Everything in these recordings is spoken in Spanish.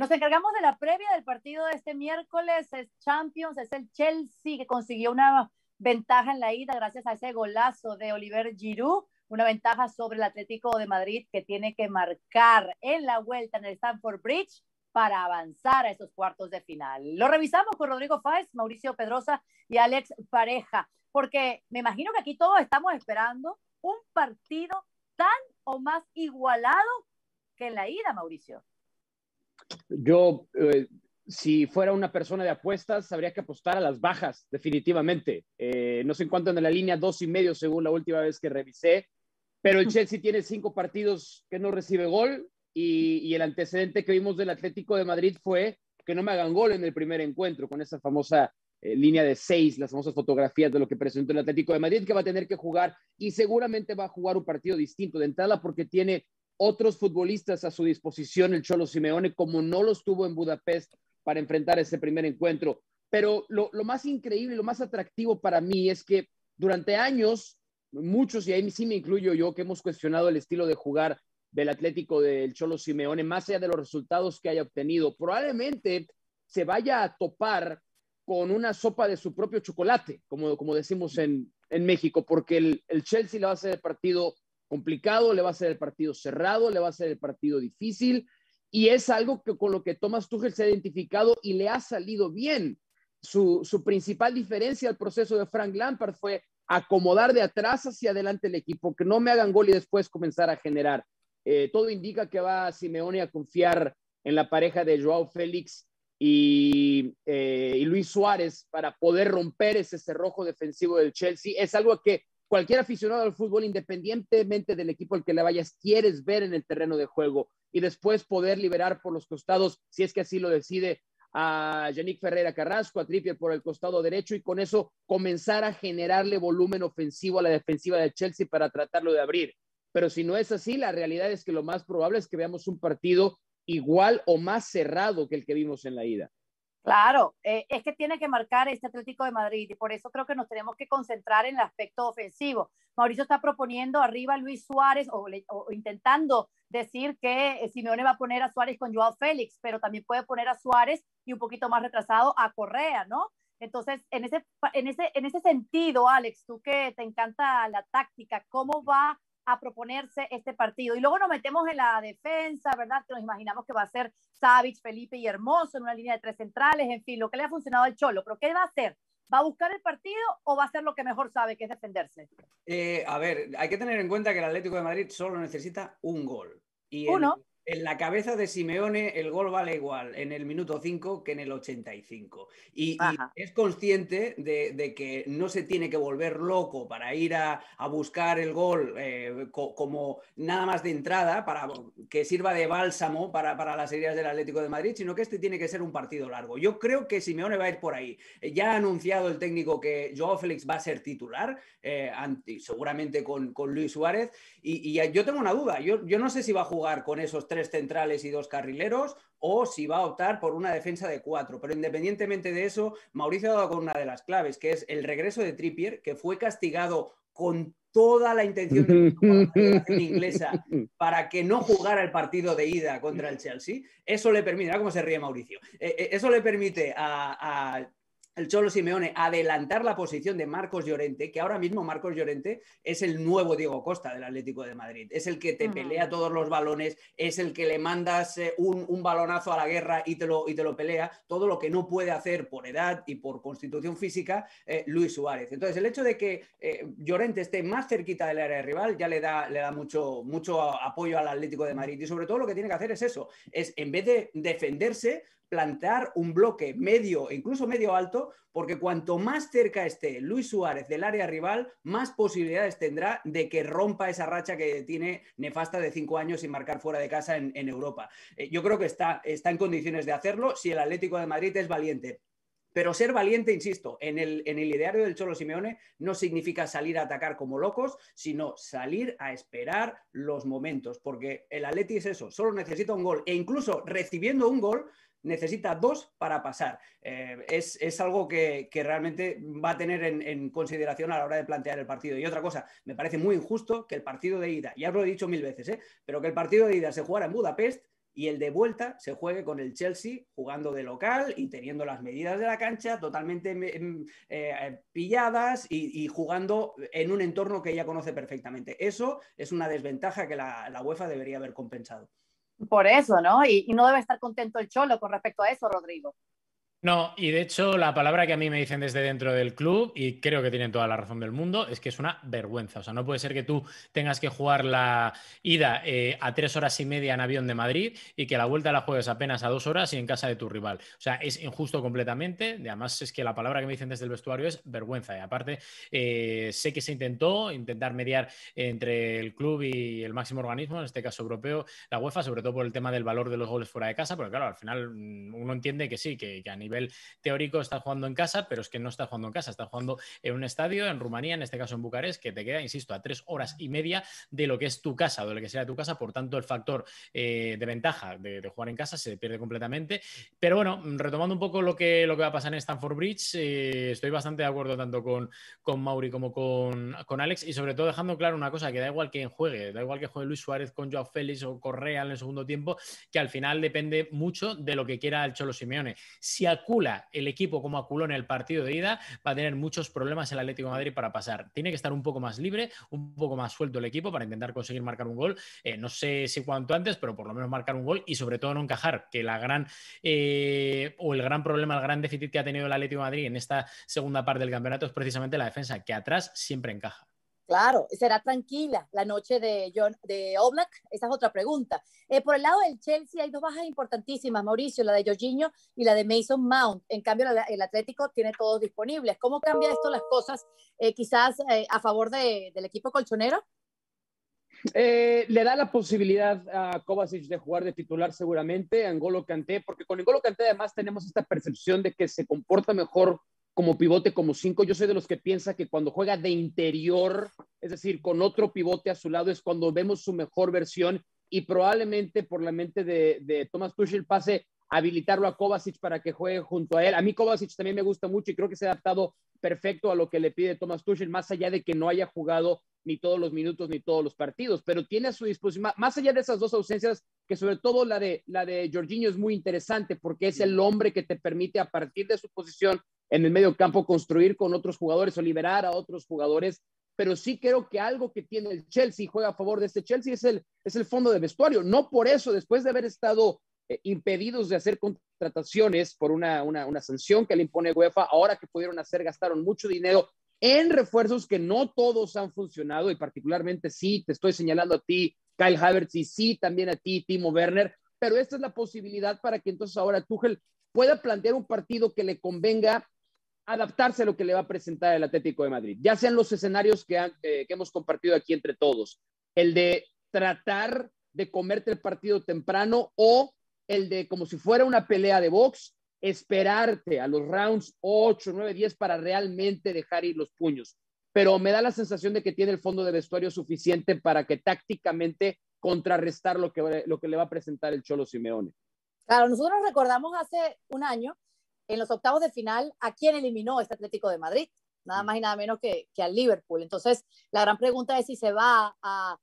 Nos encargamos de la previa del partido de este miércoles, es Champions, es el Chelsea que consiguió una ventaja en la ida gracias a ese golazo de Oliver Giroud, una ventaja sobre el Atlético de Madrid que tiene que marcar en la vuelta en el Stamford Bridge para avanzar a esos cuartos de final. Lo revisamos con Rodrigo Fáez, Mauricio Pedrosa y Alex Pareja, porque me imagino que aquí todos estamos esperando un partido tan o más igualado que en la ida, Mauricio yo, eh, si fuera una persona de apuestas, habría que apostar a las bajas, definitivamente. Eh, no se encuentran en la línea dos y medio, según la última vez que revisé. Pero el mm. Chelsea tiene cinco partidos que no recibe gol y, el antecedente que vimos del Atlético de Madrid fue que no me hagan gol en el primer encuentro con esa famosa eh, línea de seis, las famosas fotografías de lo que presentó el Atlético de Madrid, que va a tener que jugar y seguramente va a jugar un partido distinto de entrada porque tiene otros futbolistas a su disposición el Cholo Simeone, como no los tuvo en Budapest para enfrentar ese primer encuentro. Pero lo, lo más increíble, lo más atractivo para mí es que durante años, muchos, y ahí sí me incluyo yo, que hemos cuestionado el estilo de jugar del Atlético del Cholo Simeone, más allá de los resultados que haya obtenido, probablemente se vaya a topar con una sopa de su propio chocolate, como, como decimos en, en México, porque el, el Chelsea lo hace el partido complicado, le va a ser el partido cerrado, le va a ser el partido difícil y es algo que con lo que Thomas Tuchel se ha identificado y le ha salido bien. Su, principal diferencia al proceso de Frank Lampard fue acomodar de atrás hacia adelante el equipo, que no me hagan gol y después comenzar a generar. Eh, todo indica que va Simeone a confiar en la pareja de Joao Félix y, eh, Luis Suárez para poder romper ese cerrojo defensivo del Chelsea. Es algo que cualquier aficionado al fútbol, independientemente del equipo al que le vayas, quieres ver en el terreno de juego y después poder liberar por los costados, si es que así lo decide, a Yannick Ferreira Carrasco, a Trippier por el costado derecho y con eso comenzar a generarle volumen ofensivo a la defensiva de Chelsea para tratarlo de abrir. Pero si no es así, la realidad es que lo más probable es que veamos un partido igual o más cerrado que el que vimos en la ida. Claro, eh, es que tiene que marcar este Atlético de Madrid y por eso creo que nos tenemos que concentrar en el aspecto ofensivo. Mauricio está proponiendo arriba a Luis Suárez o, intentando decir que Simeone va a poner a Suárez con Joao Félix, pero también puede poner a Suárez y un poquito más retrasado a Correa, ¿no? Entonces, en ese, en ese, en ese sentido, Alex, tú que te encanta la táctica, ¿cómo va a proponerse este partido. Y luego nos metemos en la defensa, ¿verdad? Que nos imaginamos que va a ser Savage, Felipe y Hermoso en una línea de tres centrales, en fin, lo que le ha funcionado al Cholo. Pero ¿qué va a hacer? ¿Va a buscar el partido o va a hacer lo que mejor sabe, que es defenderse? Eh, a ver, hay que tener en cuenta que el Atlético de Madrid solo necesita un gol. Y Uno. En la cabeza de Simeone el gol vale igual en el minuto 5 que en el 85. Y, es consciente de, que no se tiene que volver loco para ir a, buscar el gol eh, como nada más de entrada, para que sirva de bálsamo para, para, las heridas del Atlético de Madrid, sino que este tiene que ser un partido largo. Yo creo que Simeone va a ir por ahí. Ya ha anunciado el técnico que Joao Félix va a ser titular, eh, seguramente con, Luis Suárez. Y, yo tengo una duda, yo no sé si va a jugar con esos tres centrales y dos carrileros, o si va a optar por una defensa de cuatro. Pero independientemente de eso, Mauricio ha dado con una de las claves, que es el regreso de Trippier, que fue castigado con toda la intención de la Inglesa para que no jugara el partido de ida contra el Chelsea, eso le permite, mira cómo se ríe Mauricio, eh, eh, eso le permite a el Cholo Simeone adelantar la posición de Marcos Llorente, que ahora mismo Marcos Llorente es el nuevo Diego Costa del Atlético de Madrid, es el que te pelea todos los balones, es el que le mandas eh, un, balonazo a la guerra y te, lo, y te lo pelea, todo lo que no puede hacer por edad y por constitución física eh, Luis Suárez. Entonces, el hecho de que eh, Llorente esté más cerquita del área de rival ya le da, le da mucho, mucho apoyo al Atlético de Madrid y sobre todo lo que tiene que hacer es eso, es en vez de defenderse, plantear un bloque medio, incluso medio alto, porque cuanto más cerca esté Luis Suárez del área rival, más posibilidades tendrá de que rompa esa racha que tiene nefasta de cinco años sin marcar fuera de casa en, Europa. Eh, yo creo que está, está en condiciones de hacerlo si el Atlético de Madrid es valiente. Pero ser valiente, insisto, en el, en el ideario del Cholo Simeone no significa salir a atacar como locos, sino salir a esperar los momentos, porque el Atleti es eso, solo necesita un gol e incluso recibiendo un gol necesita dos para pasar. Eh, es, algo que, realmente va a tener en, consideración a la hora de plantear el partido. Y otra cosa, me parece muy injusto que el partido de ida, ya lo he dicho mil veces, ¿eh? pero que el partido de ida se jugara en Budapest y el de vuelta se juegue con el Chelsea jugando de local y teniendo las medidas de la cancha totalmente em, em, eh, eh, pilladas y, jugando en un entorno que ella conoce perfectamente. Eso es una desventaja que la, UEFA debería haber compensado. Por eso, ¿no? y, no debe estar contento el Cholo con respecto a eso, Rodrigo. No, y de hecho la palabra que a mí me dicen desde dentro del club, y creo que tienen toda la razón del mundo, es que es una vergüenza. O sea, no puede ser que tú tengas que jugar la ida eh, a tres horas y media en avión de Madrid y que la vuelta la juegues apenas a dos horas y en casa de tu rival. O sea, es injusto completamente. Además, es que la palabra que me dicen desde el vestuario es vergüenza. Y aparte, eh, sé que se intentó intentar mediar entre el club y el máximo organismo, en este caso europeo, la UEFA, sobre todo por el tema del valor de los goles fuera de casa, porque claro, al final mm, uno entiende que sí, que, a teórico está jugando en casa, pero es que no está jugando en casa, está jugando en un estadio, en Rumanía, en este caso en Bucarest, que te queda, insisto, a tres horas y media de lo que es tu casa, de lo que sea tu casa, por tanto el factor eh, de ventaja de, jugar en casa se pierde completamente. Pero bueno, retomando un poco lo que, lo que va a pasar en Stanford Bridge, eh, estoy bastante de acuerdo tanto con, con Mauri como con, con Alex y sobre todo dejando claro una cosa, que da igual quién juegue, da igual que juegue Luis Suárez con Joao Félix o Correa en el segundo tiempo, que al final depende mucho de lo que quiera el Cholo Simeone. Si cula el equipo como aculó en el partido de ida, va a tener muchos problemas el Atlético Madrid para pasar. Tiene que estar un poco más libre, un poco más suelto el equipo para intentar conseguir marcar un gol. Eh, no sé si cuanto antes, pero por lo menos marcar un gol y sobre todo no encajar, que la gran eh, o el gran problema, el gran déficit que ha tenido el Atlético Madrid en esta segunda parte del campeonato es precisamente la defensa, que atrás siempre encaja. Claro, será tranquila la noche de, John, de Oblak. Esa es otra pregunta. Eh, por el lado del Chelsea hay dos bajas importantísimas, Mauricio, la de Jorginho y la de Mason Mount. En cambio, el Atlético tiene todos disponibles. ¿Cómo cambia esto las cosas eh, quizás eh, a favor del equipo colchonero? le da la posibilidad a Kovacic de jugar de titular seguramente, Angolo Canté, porque con Golo Canté además tenemos esta percepción de que se comporta mejor como pivote, como cinco. Yo soy de los que piensa que cuando juega de interior, es decir, con otro pivote a su lado, es cuando vemos su mejor versión y probablemente por la mente de, de Thomas Tuchel pase habilitarlo a Kovacic para que juegue junto a él. A mí Kovacic también me gusta mucho y creo que se ha adaptado perfecto a lo que le pide Thomas Tuchel, más allá de que no haya jugado ni todos los minutos ni todos los partidos, pero tiene a su disposición, más allá de esas dos ausencias, que sobre todo la de, la de Jorginho es muy interesante porque es el hombre que te permite a partir de su posición en el medio campo, construir con otros jugadores o liberar a otros jugadores. Pero sí creo que algo que tiene el Chelsea, y juega a favor de este Chelsea, es el, es el fondo de vestuario. No por eso, después de haber estado eh, impedidos de hacer contrataciones por una, una, una sanción que le impone UEFA, ahora que pudieron hacer, gastaron mucho dinero en refuerzos que no todos han funcionado y particularmente sí, te estoy señalando a ti, Kyle Havertz, y sí, también a ti, Timo Werner, pero esta es la posibilidad para que entonces ahora Tuchel pueda plantear un partido que le convenga adaptarse a lo que le va a presentar el Atlético de Madrid, ya sean los escenarios eh, que, hemos compartido aquí entre todos, el de tratar de comerte el partido temprano o el de como si fuera una pelea de box, esperarte a los rounds 8, 9, 10 para realmente dejar ir los puños. Pero me da la sensación de que tiene el fondo de vestuario suficiente para que tácticamente contrarrestar lo que, lo que le va a presentar el Cholo Simeone. Claro, nosotros recordamos hace un año en los octavos de final, ¿a quién eliminó este Atlético de Madrid? Nada mm. más y nada menos que, al Liverpool. Entonces, la gran pregunta es si se va a,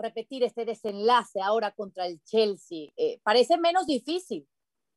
repetir este desenlace ahora contra el Chelsea. Eh, parece menos difícil,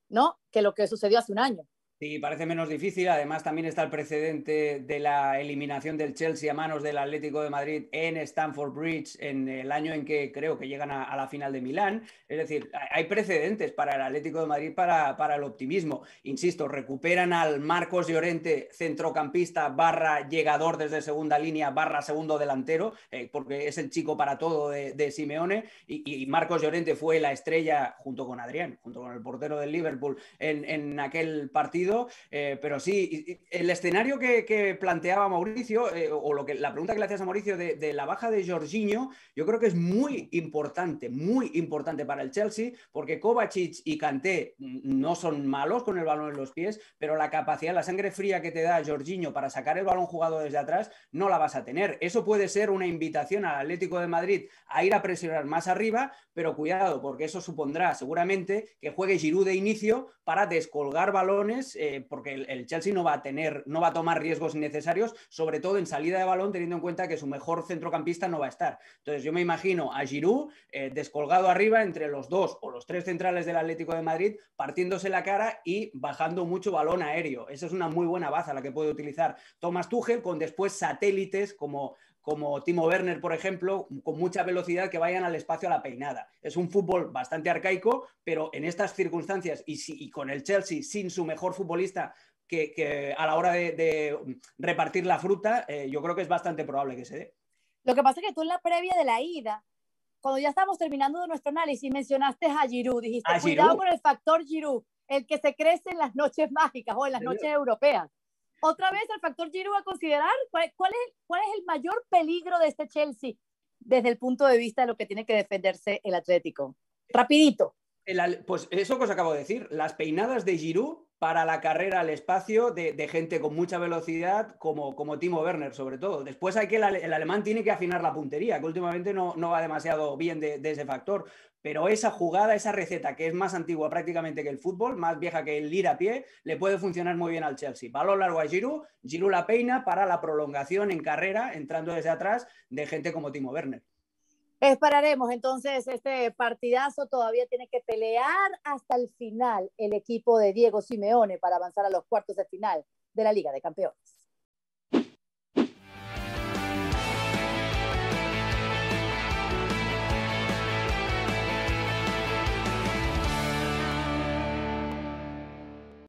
¿no? Que lo que sucedió hace un año. Sí, parece menos difícil. Además, también está el precedente de la eliminación del Chelsea a manos del Atlético de Madrid en Stamford Bridge en el año en que creo que llegan a, la final de Milán. Es decir, hay precedentes para el Atlético de Madrid para, para el optimismo. Insisto, recuperan al Marcos Llorente, centrocampista barra llegador desde segunda línea barra segundo delantero, eh, porque es el chico para todo de, Simeone. Y, y, Marcos Llorente fue la estrella junto con Adrián, junto con el portero del Liverpool en aquel partido eh, pero sí, el escenario que, planteaba Mauricio, eh, o lo que, la pregunta que le hacías a Mauricio de, la baja de Jorginho, yo creo que es muy importante, muy importante para el Chelsea, porque Kovacic y Kanté no son malos con el balón en los pies, pero la capacidad, la sangre fría que te da Jorginho para sacar el balón jugado desde atrás, no la vas a tener. Eso puede ser una invitación al Atlético de Madrid a ir a presionar más arriba, pero cuidado, porque eso supondrá seguramente que juegue Giroud de inicio para descolgar balones eh, porque el, Chelsea no va a tener, no va a tomar riesgos innecesarios, sobre todo en salida de balón, teniendo en cuenta que su mejor centrocampista no va a estar. Entonces, yo me imagino a Giroud eh, descolgado arriba entre los dos o los tres centrales del Atlético de Madrid, partiéndose la cara y bajando mucho balón aéreo. Esa es una muy buena baza la que puede utilizar Thomas Tuchel con después satélites como como Timo Werner, por ejemplo, con mucha velocidad que vayan al espacio a la peinada. Es un fútbol bastante arcaico, pero en estas circunstancias y, con el Chelsea sin su mejor futbolista que, a la hora de, repartir la fruta, eh, yo creo que es bastante probable que se dé. Lo que pasa es que tú en la previa de la ida, cuando ya estábamos terminando de nuestro análisis, mencionaste a Giroud, dijiste, cuidado con el factor Giroud, el que se crece en las noches mágicas o en las noches europeas. Otra vez el factor Giroud a considerar. ¿Cuál, es, ¿Cuál es el mayor peligro de este Chelsea desde el punto de vista de lo que tiene que defenderse el Atlético? Rapidito. pues eso que os acabo de decir, las peinadas de Giroud para la carrera al espacio de, gente con mucha velocidad, como, como, Timo Werner, sobre todo. Después hay que el, alemán tiene que afinar la puntería, que últimamente no, no va demasiado bien de, ese factor. Pero esa jugada, esa receta, que es más antigua prácticamente que el fútbol, más vieja que el ir a pie, le puede funcionar muy bien al Chelsea. Balón largo a Giroud, Giroud la peina para la prolongación en carrera, entrando desde atrás de gente como Timo Werner. Esperaremos entonces este partidazo. Todavía tiene que pelear hasta el final el equipo de Diego Simeone para avanzar a los cuartos de final de la Liga de Campeones.